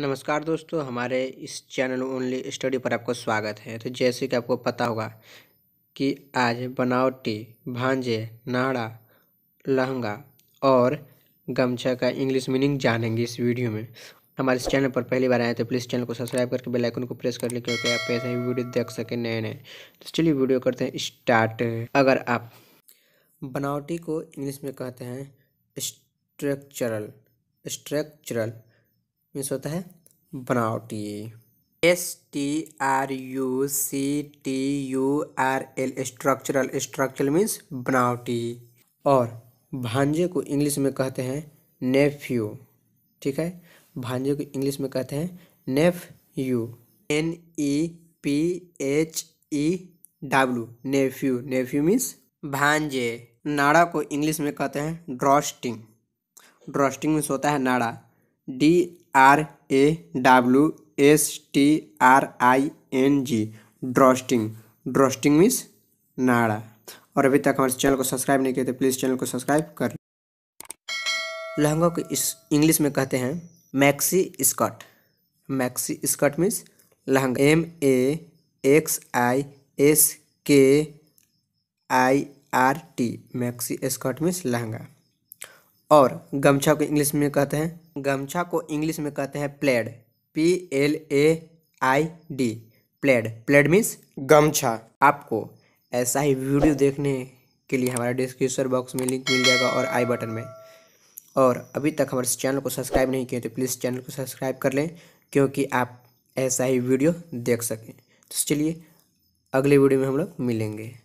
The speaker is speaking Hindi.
नमस्कार दोस्तों हमारे इस चैनल ओनली स्टडी पर आपका स्वागत है तो जैसे कि आपको पता होगा कि आज बनावटी भांजे नाड़ा लहंगा और गमछा का इंग्लिश मीनिंग जानेंगे इस वीडियो में हमारे इस चैनल पर पहली बार आए तो प्लीज़ चैनल को सब्सक्राइब करके बेल आइकन को प्रेस कर लें क्योंकि आप ऐसे ही वीडियो देख सकें नए नए तो चलिए वीडियो करते हैं स्टार्ट अगर आप बनावटी को इंग्लिश में कहते हैं स्ट्रक्चरल स्ट्रक्चरल मीन्स होता है बनावटी S T R U C T U R L structural structural means बनावटी और भांजे को इंग्लिश में कहते हैं नेफ्यू ठीक है भांजे को इंग्लिश में कहते हैं नेफ U N E P H E W nephew nephew means भांजे नाड़ा को इंग्लिश में कहते हैं ड्रॉस्टिंग ड्रॉस्टिंग मीन्स होता है नाड़ा D R A W S T R I N G drawstring drawstring means नाड़ा और अभी तक हमारे चैनल को सब्सक्राइब नहीं किए तो प्लीज़ चैनल को सब्सक्राइब कर लहंगा को इस इंग्लिश में कहते हैं maxi skirt maxi skirt means lehenga M A X I S K I R T maxi skirt means lehenga और गमछा को इंग्लिश में कहते हैं गमछा को इंग्लिश में कहते हैं plaid P L A I D plaid plaid means gamcha आपको ऐसा ही वीडियो देखने के लिए हमारे डिस्क्रिप्शन बॉक्स में लिंक मिल जाएगा और आई बटन में और अभी तक हमारे चैनल को सब्सक्राइब नहीं किए तो प्लीज़ चैनल को सब्सक्राइब कर लें क्योंकि आप ऐसा ही वीडियो देख सकें तो चलिए अगले वीडियो में हम लोग मिलेंगे